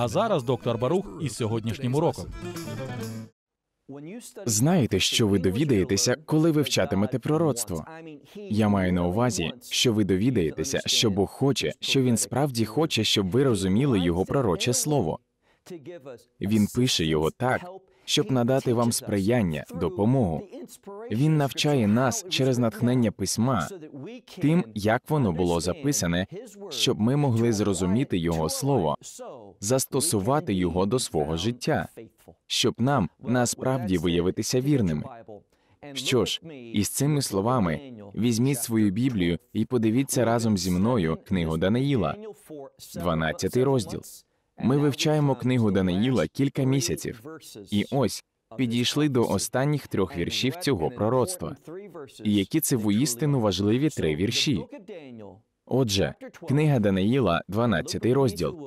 А зараз доктор Барух із сьогоднішнім уроком. Знаєте, що ви довідаєтеся, коли ви вчатимете пророцтво? Я маю на увазі, що ви довідаєтеся, що Бог хоче, що він справді хоче, щоб ви розуміли його пророче слово. Він пише його так, щоб надати вам сприяння, допомогу. Він навчає нас через натхнення письма, тим, як воно було записане, щоб ми могли зрозуміти його слово застосувати його до свого життя, щоб нам насправді виявитися вірними. Що ж, із цими словами візьміть свою Біблію і подивіться разом зі мною книгу Даниїла, 12 розділ. Ми вивчаємо книгу Даниїла кілька місяців, і ось підійшли до останніх трьох віршів цього пророцтва. І які це воістину важливі три вірші. Отже, книга Даниїла, 12 розділ.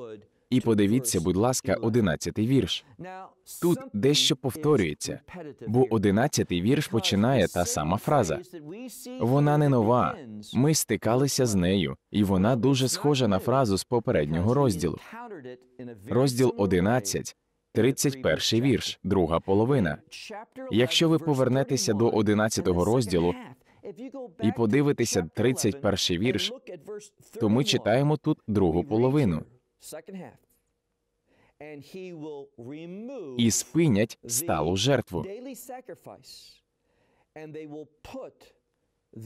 І подивіться, будь ласка, одинадцятий вірш. Тут дещо повторюється, бо одинадцятий вірш починає та сама фраза. Вона не нова. Ми стикалися з нею, і вона дуже схожа на фразу з попереднього розділу. Розділ 11, 31 вірш, друга половина. Якщо ви повернетеся до 11 розділу. І подивитися 31 вірш, то ми читаємо тут другу половину і спинять сталу жертву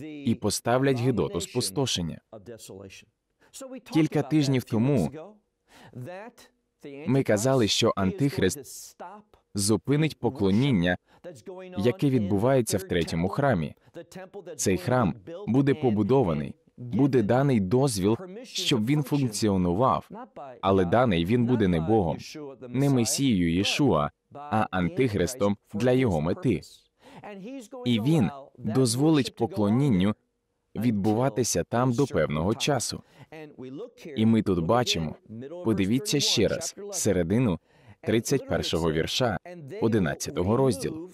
і поставлять Гедоту спустошення. Кілька тижнів тому ми казали, що Антихрист зупинить поклоніння, яке відбувається в третьому храмі. Цей храм буде побудований буде даний дозвіл, щоб він функціонував, але даний він буде не Богом, не месією Єшуа, а антихристом для його мети. І він дозволить поклонінню відбуватися там до певного часу. І ми тут бачимо. Подивіться ще раз середину 31-го вірша, 11-го розділу.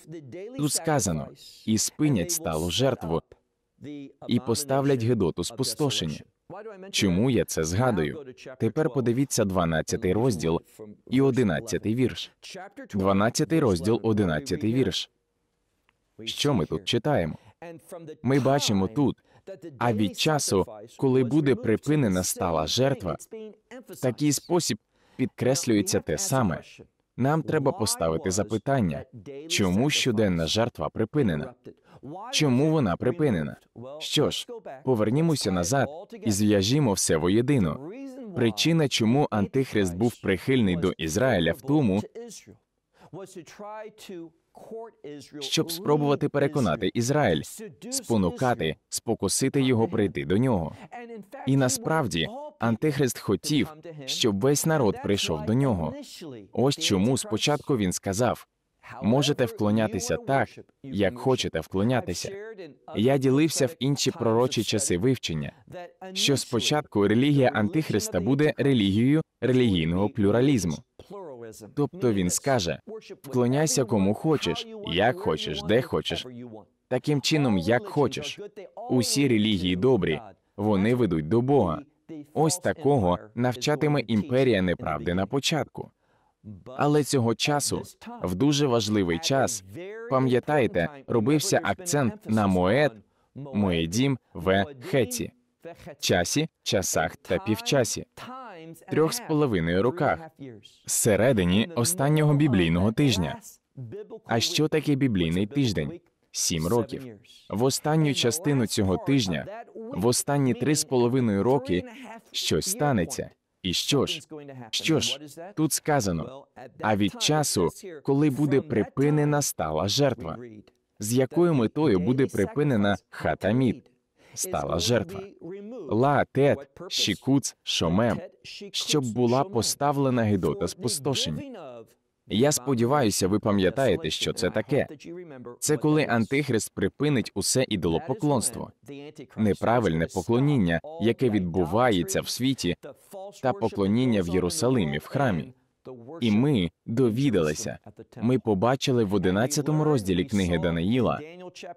Тут сказано і спинять стало жертву і поставлять Гедоту спустошення. Чому я це згадую? Тепер подивіться 12 розділ і 11 вірш. 12 розділ, 11 вірш. Що ми тут читаємо? Ми бачимо тут. А від часу, коли буде припинена стала жертва, в такий спосіб підкреслюється те саме. Нам треба поставити запитання, чому щоденна жертва припинена? чому вона припинена? Що ж, повернімося назад і зв'яжімо все воєдино. Причина, чому Антихрист був прихильний до Ізраїля, в тому, щоб спробувати переконати Ізраїль, спонукати, спокусити його прийти до нього. І насправді Антихрист хотів, щоб весь народ прийшов до нього. Ось чому спочатку він сказав: можете вклонятися так, як хочете вклонятися. Я ділився в інші пророчі часи вивчення, що спочатку релігія Антихриста буде релігією релігійного плюралізму. Тобто він скаже: вклоняйся кому хочеш, як хочеш, де хочеш, таким чином, як хочеш. Усі релігії добрі, вони ведуть до Бога. Ось такого навчатиме імперія неправди на початку. Але цього часу в дуже важливий час пам'ятаєте, робився акцент на моед, моєдім в хеті, часі, часах та півчасі, трьох з половиною роках, всередині останнього біблійного тижня. А що таке біблійний тиждень? Сім років в останню частину цього тижня, в останні три з половиною роки щось станеться. І що ж, що ж тут сказано? А від часу, коли буде припинена стала жертва, з якою метою буде припинена хатамід, стала жертва, лаатет, шікуц, шомем, щоб була поставлена гедота спустошень. Я сподіваюся, ви пам'ятаєте, що це таке. Це коли антихрист припинить усе ідолопоклонство, неправильне поклоніння, яке відбувається в світі, та поклоніння в Єрусалимі в храмі. І ми довідалися. Ми побачили в 11 розділі книги Даниїла.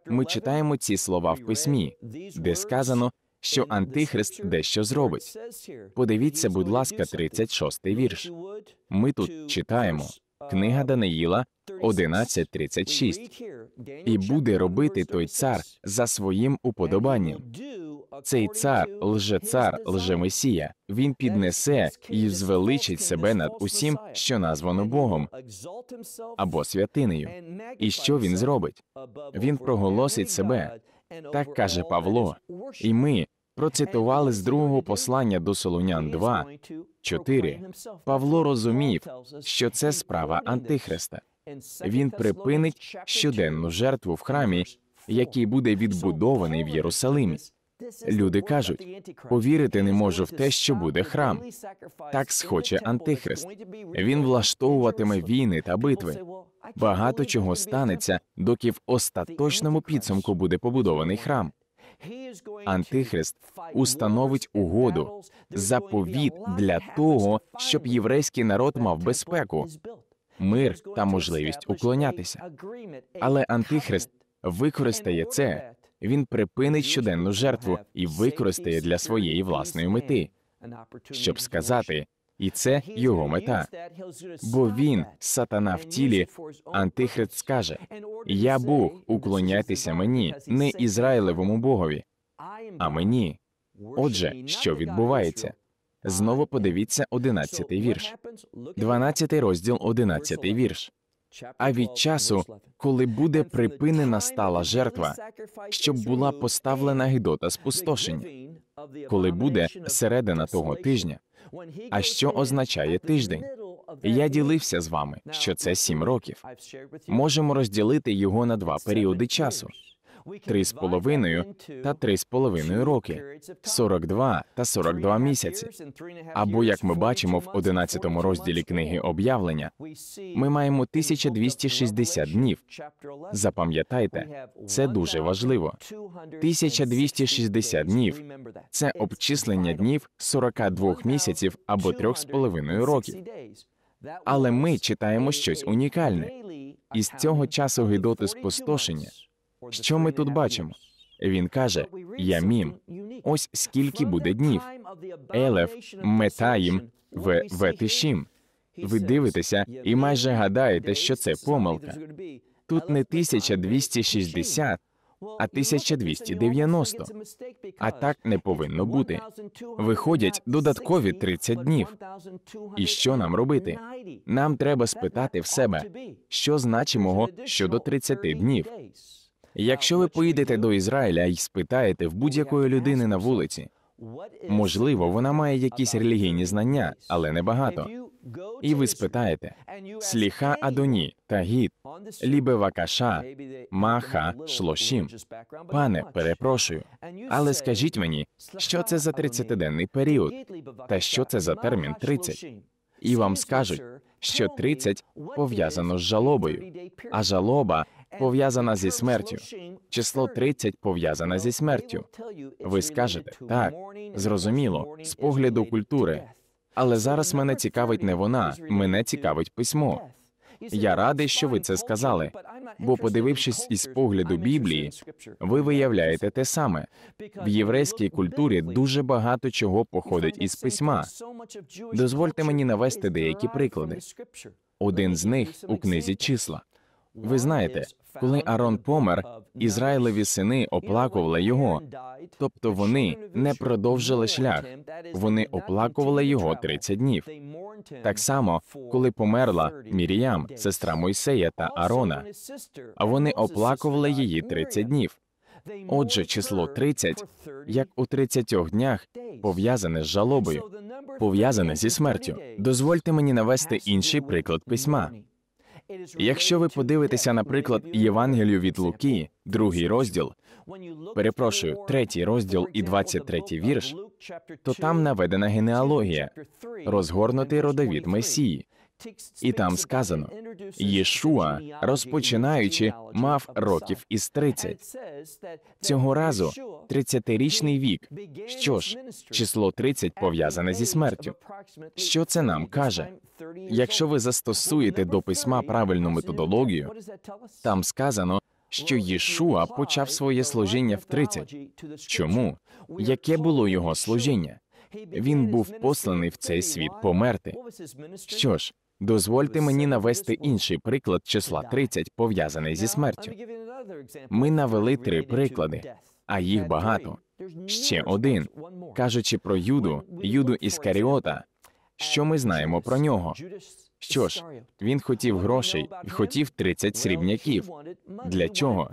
Ми читаємо ці слова в письмі, де сказано, що Антихрист дещо зробить. Подивіться, будь ласка, 36-й вірш. Ми тут читаємо книга Даниїла 11.36. «І буде робити той цар за своїм уподобанням. Цей цар, лжецар, лжемесія, він піднесе і звеличить себе над усім, що названо Богом, або святинею. І що він зробить? Він проголосить себе. Так каже Павло, і ми, процитували з другого послання до Солонян 2, 4. Павло розумів, що це справа Антихриста. Він припинить щоденну жертву в храмі, який буде відбудований в Єрусалимі. Люди кажуть, повірити не можу в те, що буде храм. Так схоче Антихрист. Він влаштовуватиме війни та битви. Багато чого станеться, доки в остаточному підсумку буде побудований храм. Антихрист установить угоду, заповіт для того, щоб єврейський народ мав безпеку, мир та можливість уклонятися. Але Антихрист використає це. Він припинить щоденну жертву і використає для своєї власної мети, щоб сказати: і це його мета. Бо він, сатана в тілі, антихрист скаже: Я Бог, уклоняйтеся мені, не Ізраїлевому Богові, а мені. Отже, що відбувається? Знову подивіться одинадцятий вірш, Дванадцятий розділ, одинадцятий вірш. А від часу, коли буде припинена стала жертва, щоб була поставлена гидота спустошення, коли буде середина того тижня. А що означає тиждень? Я ділився з вами, що це сім років. Можемо розділити його на два періоди часу. Три з половиною та три з половиною роки, 42 та 42 місяці. Або, як ми бачимо в 11 розділі книги об'явлення, ми маємо 1260 днів. Запам'ятайте, це дуже важливо. 1260 днів. Це обчислення днів 42 місяців або трьох з половиною років. Але ми читаємо щось унікальне. із цього часу Гедоти спустошення що ми тут бачимо? Він каже: Я мім. Ось скільки буде днів. Елеф, метаїм, в ветишім. Ви дивитеся і майже гадаєте, що це помилка. Тут не 1260, а 1290. А так не повинно бути. Виходять додаткові 30 днів. І що нам робити? Нам треба спитати в себе, що значимого щодо 30 днів. Якщо ви поїдете до Ізраїля і спитаєте в будь-якої людини на вулиці, можливо, вона має якісь релігійні знання, але небагато. І ви спитаєте сліха Адоні, Тагіт, Лібевакаша, Маха Шлошім. Пане, перепрошую, але скажіть мені, що це за 30-денний період, та що це за термін 30? І вам скажуть, що 30 пов'язано з жалобою, а жалоба пов'язана зі смертю. Число 30 пов'язане зі смертю. Ви скажете так, зрозуміло, з погляду культури. Але зараз мене цікавить не вона, мене цікавить письмо. Я радий, що ви це сказали. Бо, подивившись із погляду Біблії, ви виявляєте те саме. В єврейській культурі дуже багато чого походить із письма. Дозвольте мені навести деякі приклади. Один з них у книзі числа. Ви знаєте, коли Арон помер, Ізраїлеві сини оплакували його, тобто вони не продовжили шлях. Вони оплакували його 30 днів. Так само, коли померла Міріям, сестра Мойсея та Арона, а вони оплакували її 30 днів. Отже, число 30, як у 30 днях, пов'язане з жалобою, пов'язане зі смертю. Дозвольте мені навести інший приклад письма. Якщо ви подивитеся, наприклад, Євангелію від Луки, другий розділ, перепрошую, третій розділ і 23 вірш, то там наведена генеалогія, розгорнутий родовід Месії. І там сказано: Єшуа, розпочинаючи, мав років із 30. Цього разу 30-річний вік. Що ж, число 30 пов'язане зі смертю. Що це нам каже? Якщо ви застосуєте до письма правильну методологію, там сказано. Що Єшуа почав своє служіння в 30. Чому? Яке було його служіння? Він був посланий в цей світ померти. Що ж, Дозвольте мені навести інший приклад числа 30, пов'язаний зі смертю. Ми навели три приклади, а їх багато. Ще один кажучи про Юду, Юду Іскаріота. Що ми знаємо про нього? Що ж, він хотів грошей і хотів 30 срібняків. Для чого?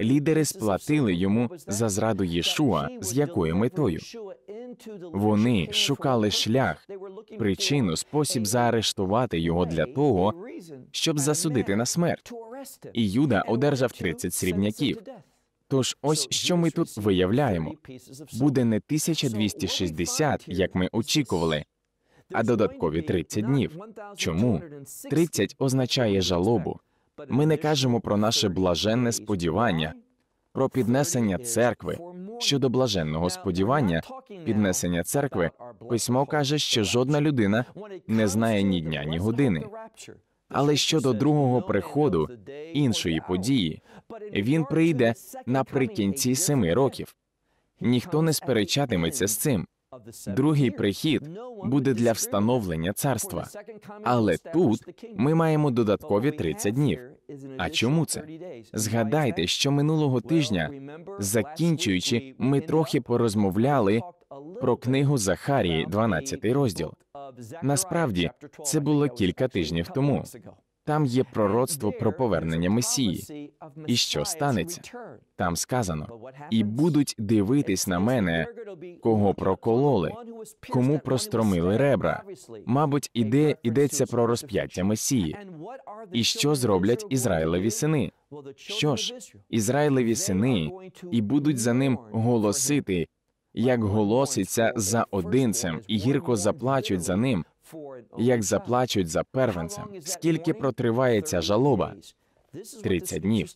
Лідери сплатили йому за зраду Єшуа, з якою метою Вони шукали шлях, причину, спосіб заарештувати його для того, щоб засудити на смерть. І Юда одержав 30 срібняків. Тож, ось що ми тут виявляємо: буде не 1260, як ми очікували, а додаткові 30 днів. Чому 30 означає жалобу? Ми не кажемо про наше блаженне сподівання, про піднесення церкви. Щодо блаженного сподівання, піднесення церкви, письмо каже, що жодна людина не знає ні дня, ні години. Але щодо другого приходу іншої події, він прийде наприкінці семи років. Ніхто не сперечатиметься з цим. Другий прихід буде для встановлення царства. Але тут ми маємо додаткові 30 днів. А чому це? Згадайте, що минулого тижня, закінчуючи, ми трохи порозмовляли про книгу Захарії, 12 розділ. Насправді це було кілька тижнів тому. Там є пророцтво про повернення Месії. І що станеться? Там сказано і будуть дивитись на мене, кого прокололи, кому простромили ребра. Мабуть, іде йдеться про розп'яття Месії. І що зроблять Ізраїлеві сини? Що ж, Ізраїлеві сини і будуть за ним голосити, як голоситься за одинцем, і гірко заплачуть за ним як заплачуть за первенцем, скільки протриває ця жалоба. 30 днів.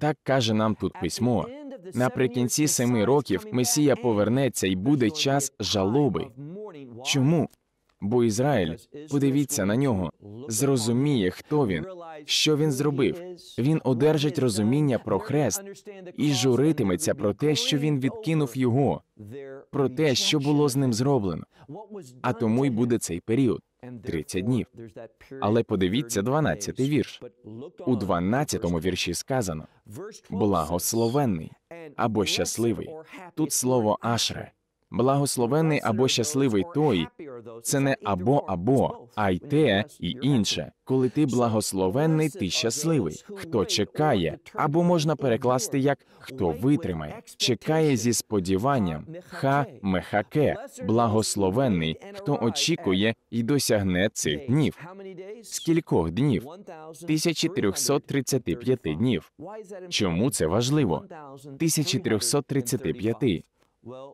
Так каже нам тут письмо. Наприкінці семи років Месія повернеться і буде час жалоби. Чому? Бо Ізраїль, подивіться на нього, зрозуміє, хто він, що він зробив. Він одержить розуміння про хрест і журитиметься про те, що він відкинув його, про те, що було з ним зроблено. А тому й буде цей період 30 днів. Але подивіться 12 вірш. У 12 вірші сказано благословенний або щасливий. Тут слово ашре. Благословений або щасливий той, це не або, або, а й те і інше. Коли ти благословенний, ти щасливий. Хто чекає, або можна перекласти як хто витримає, чекає зі сподіванням, ха мехаке, благословенний, хто очікує і досягне цих днів. Скількох днів? 1335 днів. Чому це важливо? 1335.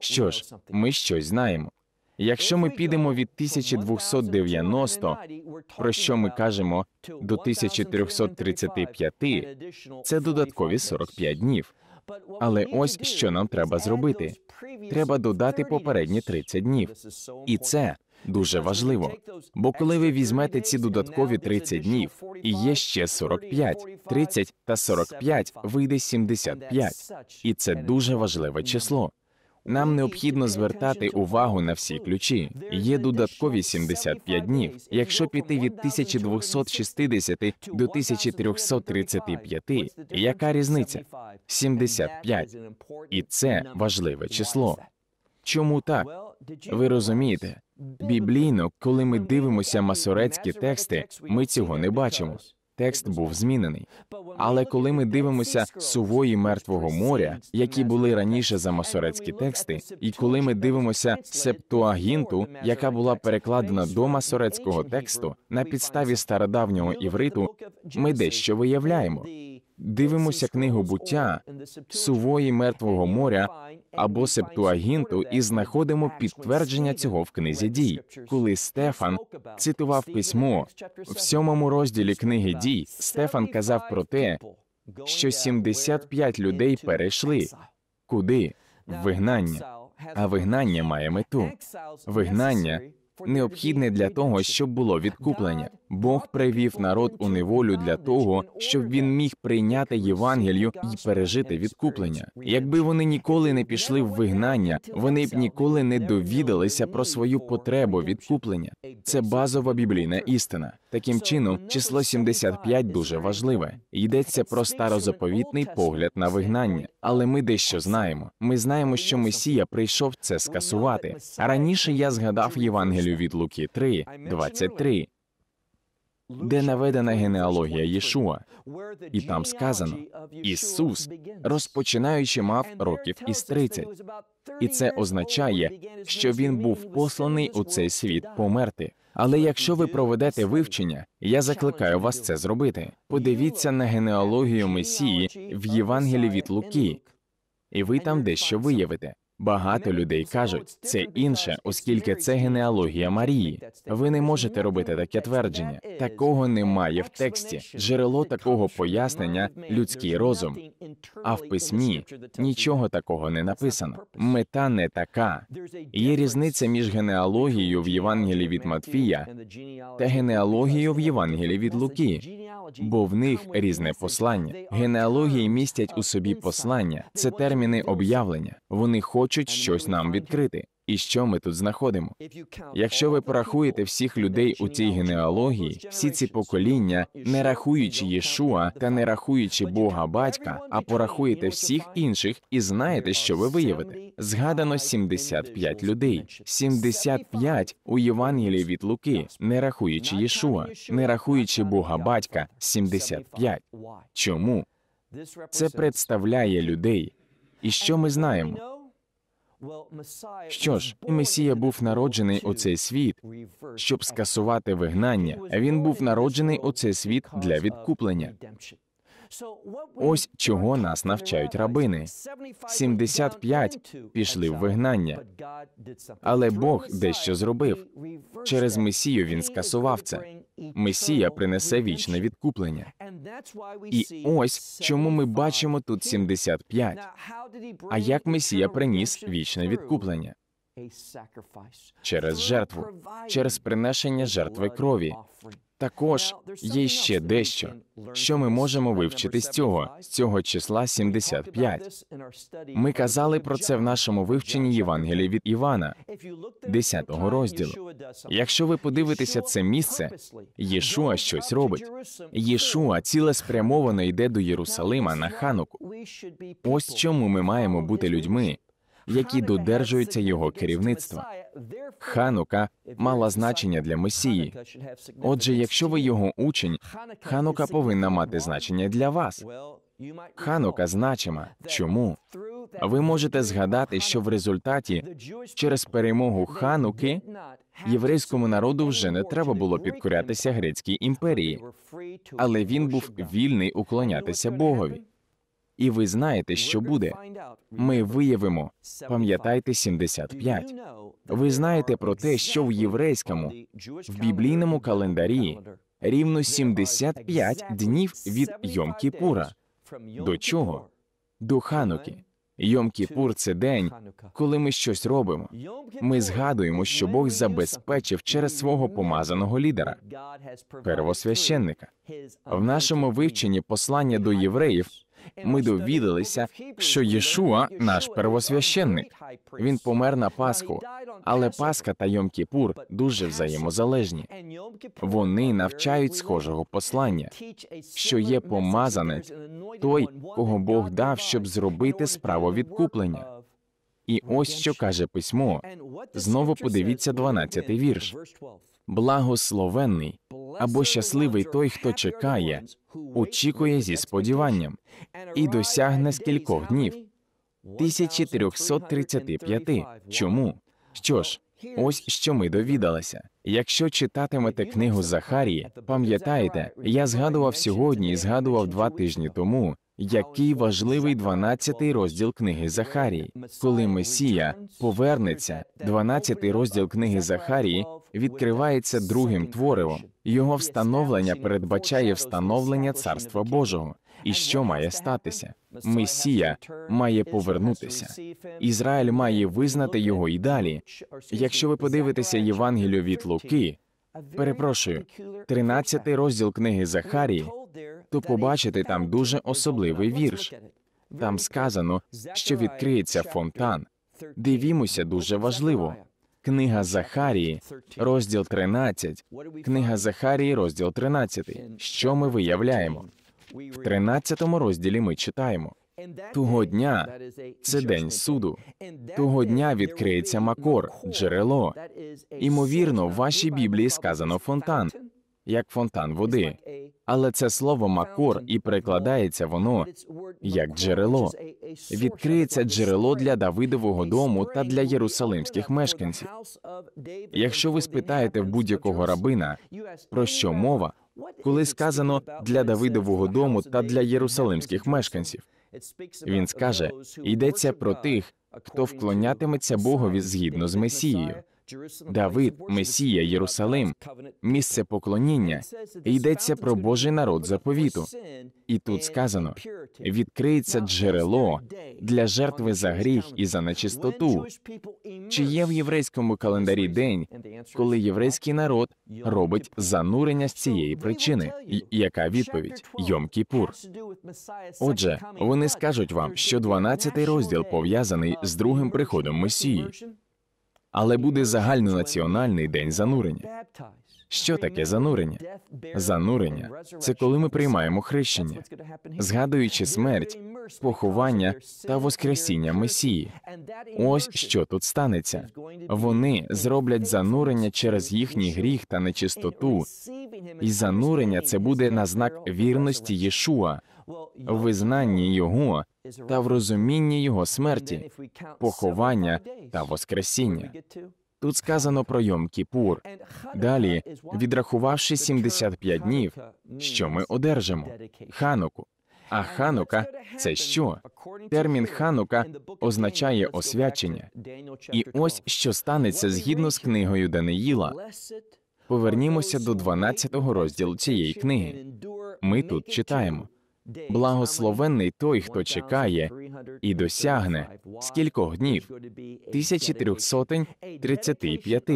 Що ж, ми щось знаємо. Якщо ми підемо від 1290, про що ми кажемо до 1335, це додаткові 45 днів. Але ось що нам треба зробити: треба додати попередні 30 днів, і це дуже важливо. Бо коли ви візьмете ці додаткові 30 днів, і є ще 45, 30 та 45 вийде 75. і це дуже важливе число. Нам необхідно звертати увагу на всі ключі. Є додаткові 75 днів. Якщо піти від 1260 до 1335, яка різниця? 75. І це важливе число. Чому так? Ви розумієте? Біблійно, коли ми дивимося масорецькі тексти, ми цього не бачимо текст був змінений. Але коли ми дивимося сувої мертвого моря, які були раніше за масорецькі тексти, і коли ми дивимося септуагінту, яка була перекладена до масорецького тексту на підставі стародавнього івриту, ми дещо виявляємо дивимося книгу буття сувої мертвого моря або Септуагінту, і знаходимо підтвердження цього в книзі дій, коли Стефан цитував письмо в сьомому розділі книги дій. Стефан казав про те, що 75 людей перейшли куди в вигнання. А вигнання має мету. Вигнання необхідне для того, щоб було відкуплення. Бог привів народ у неволю для того, щоб він міг прийняти Євангелію і пережити відкуплення. Якби вони ніколи не пішли в вигнання, вони б ніколи не довідалися про свою потребу відкуплення. Це базова біблійна істина. Таким чином, число 75 дуже важливе. Йдеться про старозаповітний погляд на вигнання, але ми дещо знаємо. Ми знаємо, що Месія прийшов це скасувати. раніше я згадав Євангелію від Луки 3, 23, де наведена генеалогія Єшуа, і там сказано Ісус, розпочинаючи, мав років із 30. і це означає, що він був посланий у цей світ померти. Але якщо ви проведете вивчення, я закликаю вас це зробити. Подивіться на генеалогію Месії в Євангелії від Луки, і ви там дещо виявите. Багато людей кажуть, це інше, оскільки це генеалогія Марії. Ви не можете робити таке твердження. Такого немає в тексті. Джерело такого пояснення людський розум. А в письмі нічого такого не написано. Мета не така. Є різниця між генеалогією в Євангелії від Матфія та генеалогією в Євангелії від Луки. Бо в них різне послання. Генеалогії містять у собі послання. Це терміни об'явлення. Вони хочуть хочуть щось нам відкрити. І що ми тут знаходимо? Якщо ви порахуєте всіх людей у цій генеалогії, всі ці покоління, не рахуючи Єшуа та не рахуючи Бога батька, а порахуєте всіх інших і знаєте, що ви виявите. Згадано 75 людей. 75 у Євангелії від Луки, не рахуючи Єшуа, не рахуючи Бога батька, 75. Чому це представляє людей? І що ми знаємо? Що ж, Месія був народжений у цей світ, щоб скасувати вигнання. Він був народжений у цей світ для відкуплення. Ось чого нас навчають рабини. 75 пішли в вигнання, але Бог дещо зробив. Через Месію він скасував це. Месія принесе вічне відкуплення. І ось чому ми бачимо тут 75. А як Месія приніс вічне відкуплення? Через жертву, через принесення жертви крові, також є ще дещо, що ми можемо вивчити з цього, з цього числа 75. Ми казали про це в нашому вивченні Євангелія від Івана, 10 розділу. Якщо ви подивитеся це місце, Єшуа щось робить. Єшуа цілеспрямовано йде до Єрусалима на хануку. Ось чому ми маємо бути людьми, які додержуються його керівництва. Ханука мала значення для Месії. Отже, якщо ви його учень, ханука повинна мати значення для вас. Ханука значима. Чому ви можете згадати, що в результаті через перемогу хануки єврейському народу вже не треба було підкорятися грецькій імперії, але він був вільний уклонятися Богові і ви знаєте, що буде. Ми виявимо, пам'ятайте 75. Ви знаєте про те, що в єврейському в біблійному календарі рівно 75 днів від Йом Кіпура. До чого? До хануки. Йом Кіпур це день, коли ми щось робимо. Ми згадуємо, що Бог забезпечив через свого помазаного лідера, первосвященника. В нашому вивченні послання до євреїв ми довідалися, що Єшуа наш первосвященник. Він помер на Пасху, але Пасха та Йом Кіпур дуже взаємозалежні. Вони навчають схожого послання, що є помазанець той, кого Бог дав, щоб зробити справу відкуплення. І ось що каже письмо. Знову подивіться 12-й вірш. Благословенний або щасливий той, хто чекає, очікує зі сподіванням і досягне з кількох днів 1335. Чому? Що ж, ось що ми довідалися. Якщо читатимете книгу Захарії, пам'ятаєте, я згадував сьогодні і згадував два тижні тому, який важливий 12 розділ книги Захарії. Коли Месія повернеться, 12 розділ книги Захарії відкривається другим творивом. Його встановлення передбачає встановлення царства Божого. І що має статися? Месія має повернутися. Ізраїль має визнати його і далі. Якщо ви подивитеся Євангелію від Луки, перепрошую, 13 розділ книги Захарії то побачите там дуже особливий вірш. Там сказано, що відкриється фонтан. Дивімося дуже важливо. Книга Захарії, розділ 13. Книга Захарії, розділ 13. Що ми виявляємо? В 13 розділі ми читаємо того дня, це день суду. Того дня відкриється макор, джерело. Імовірно, в вашій біблії сказано фонтан як фонтан води, але це слово макор і перекладається воно як джерело. Відкриється джерело для Давидового дому та для єрусалимських мешканців. Якщо ви спитаєте в будь-якого рабина про що мова, коли сказано для Давидового дому та для єрусалимських мешканців, він скаже: йдеться про тих, хто вклонятиметься Богові згідно з Месією. Давид, Месія, Єрусалим, місце поклоніння йдеться про Божий народ заповіту. І тут сказано: відкриється джерело для жертви за гріх і за нечистоту. Чи є в єврейському календарі день, коли єврейський народ робить занурення з цієї причини? І яка відповідь? Йом Кіпур. Отже, вони скажуть вам, що 12-й розділ пов'язаний з uh, другим приходом Месії але буде загальнонаціональний день занурення. Що таке занурення? Занурення це коли ми приймаємо хрещення, згадуючи смерть, поховання та воскресіння Месії. Ось що тут станеться. Вони зроблять занурення через їхній гріх та нечистоту. І занурення це буде на знак вірності Єшуа, визнання його та в розумінні його смерті, поховання та воскресіння. Тут сказано про Йом Кіпур. Далі, відрахувавши 75 днів, що ми одержимо хануку. А ханука це що? Термін ханука означає освячення. І ось що станеться згідно з книгою Даниїла. Повернімося до 12-го розділу цієї книги. Ми тут читаємо. Благословенний той, хто чекає і досягне скількох днів, 1335.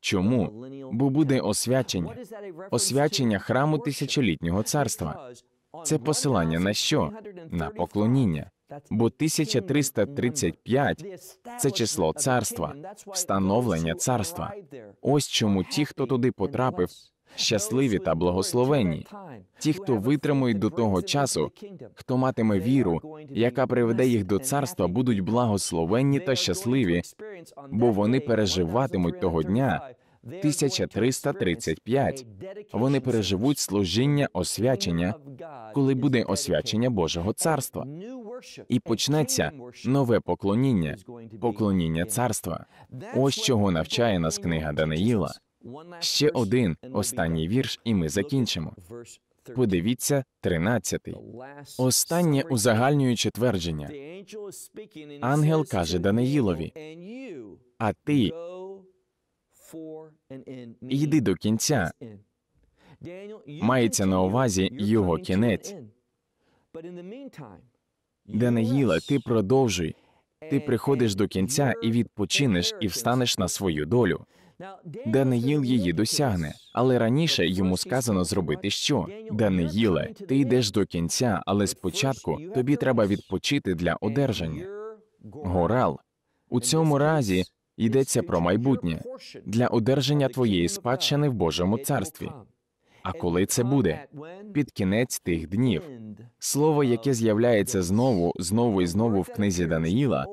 Чому? Бо буде освячення, освячення храму тисячолітнього царства. Це посилання на що? На поклоніння. Бо 1335 – це число царства, встановлення царства. Ось чому ті, хто туди потрапив, щасливі та благословенні, ті, хто витримують до того часу, хто матиме віру, яка приведе їх до царства, будуть благословенні та щасливі, бо вони переживатимуть того дня. 1335. Вони переживуть служіння освячення, коли буде освячення Божого царства. І почнеться нове поклоніння, поклоніння царства. Ось чого навчає нас книга Даниїла. Ще один останній вірш, і ми закінчимо. Подивіться, тринадцятий. останнє узагальнююче твердження. Ангел каже Даниїлові, а ти йди до кінця. Мається на увазі його кінець. Даниїла, ти продовжуй. Ти приходиш до кінця і відпочинеш, і встанеш на свою долю. Даниїл її досягне, але раніше йому сказано зробити що. Даниїле, ти йдеш до кінця, але спочатку тобі треба відпочити для одержання. Горал у цьому разі йдеться про майбутнє для одержання твоєї спадщини в Божому царстві. А коли це буде? Під кінець тих днів. Слово, яке з'являється знову, знову і знову в книзі Даниїла.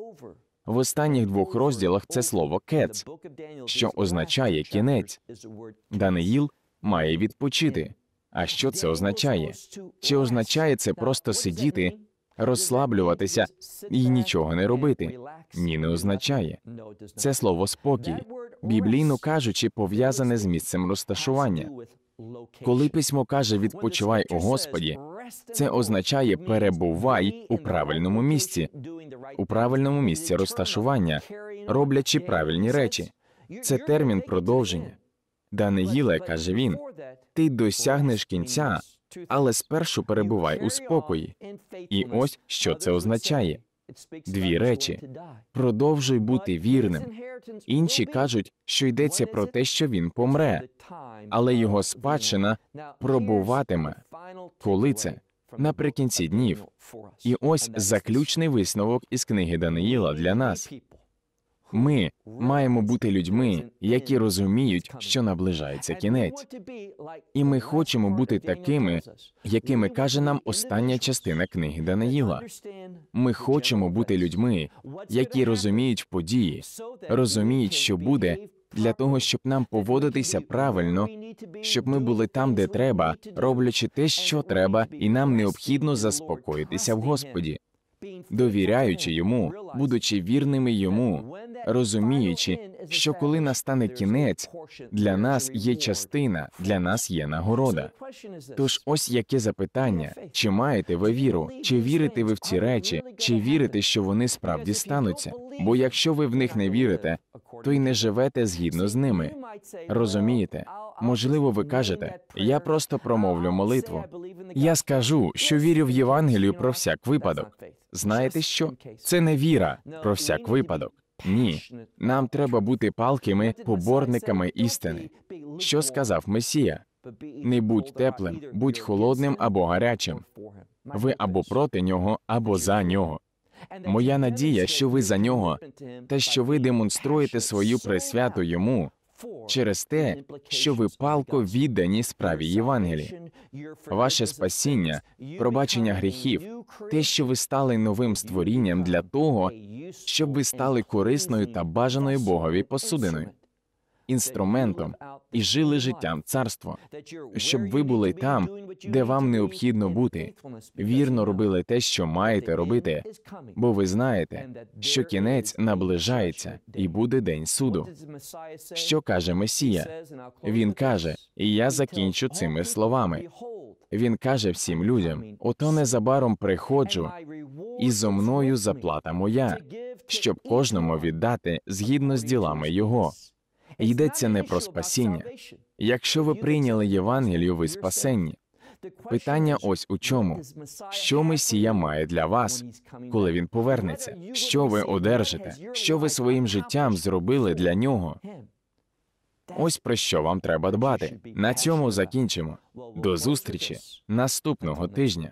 В останніх двох розділах це слово кец, що означає кінець. Даниїл має відпочити. А що це означає? Чи означає це просто сидіти, розслаблюватися і нічого не робити? Ні, не означає. Це слово спокій, біблійно кажучи, пов'язане з місцем розташування. Коли письмо каже відпочивай у Господі, це означає перебувай у правильному місці, у правильному місці розташування, роблячи правильні речі. Це термін продовження. Даниїле, каже він, ти досягнеш кінця, але спершу перебувай у спокої. І ось що це означає. Дві речі продовжуй бути вірним. Інші кажуть, що йдеться про те, що він помре, але його спадщина пробуватиме. Коли це? наприкінці днів. І ось заключний висновок із книги Даниїла для нас. Ми маємо бути людьми, які розуміють, що наближається кінець. І ми хочемо бути такими, якими каже нам остання частина книги Даниїла. Ми хочемо бути людьми, які розуміють події, розуміють, що буде, для того, щоб нам поводитися правильно, щоб ми були там, де треба, роблячи те, що треба, і нам необхідно заспокоїтися в Господі, довіряючи йому, будучи вірними йому, розуміючи, що коли настане кінець, для нас є частина, для нас є нагорода. Тож ось яке запитання: чи маєте ви віру, чи вірите ви в ці речі, чи вірите, що вони справді стануться? Бо якщо ви в них не вірите, то й не живете згідно з ними. Розумієте? Можливо, ви кажете, я просто промовлю молитву. Я скажу, що вірю в Євангелію про всяк випадок. Знаєте що? Це не віра про всяк випадок. Ні, нам треба бути палкими поборниками істини. Що сказав Месія? Не будь теплим, будь холодним або гарячим. Ви або проти нього, або за нього. Моя надія, що ви за нього, та що ви демонструєте свою присвяту йому, через те, що ви палко віддані справі Євангелії. Ваше спасіння, пробачення гріхів, те, що ви стали новим створінням для того, щоб ви стали корисною та бажаною Богові посудиною інструментом і жили життям царства, щоб ви були там, де вам необхідно бути. Вірно робили те, що маєте робити, бо ви знаєте, що кінець наближається і буде день суду. Що каже Месія? Він каже, і я закінчу цими словами. Він каже всім людям: ото незабаром приходжу, і зо мною заплата моя, щоб кожному віддати згідно з ділами його. Йдеться не про спасіння. Якщо ви прийняли Євангелію, ви спасенні. Питання ось у чому що месія має для вас, коли він повернеться? Що ви одержите? Що ви своїм життям зробили для нього? Ось про що вам треба дбати. На цьому закінчимо. До зустрічі наступного тижня.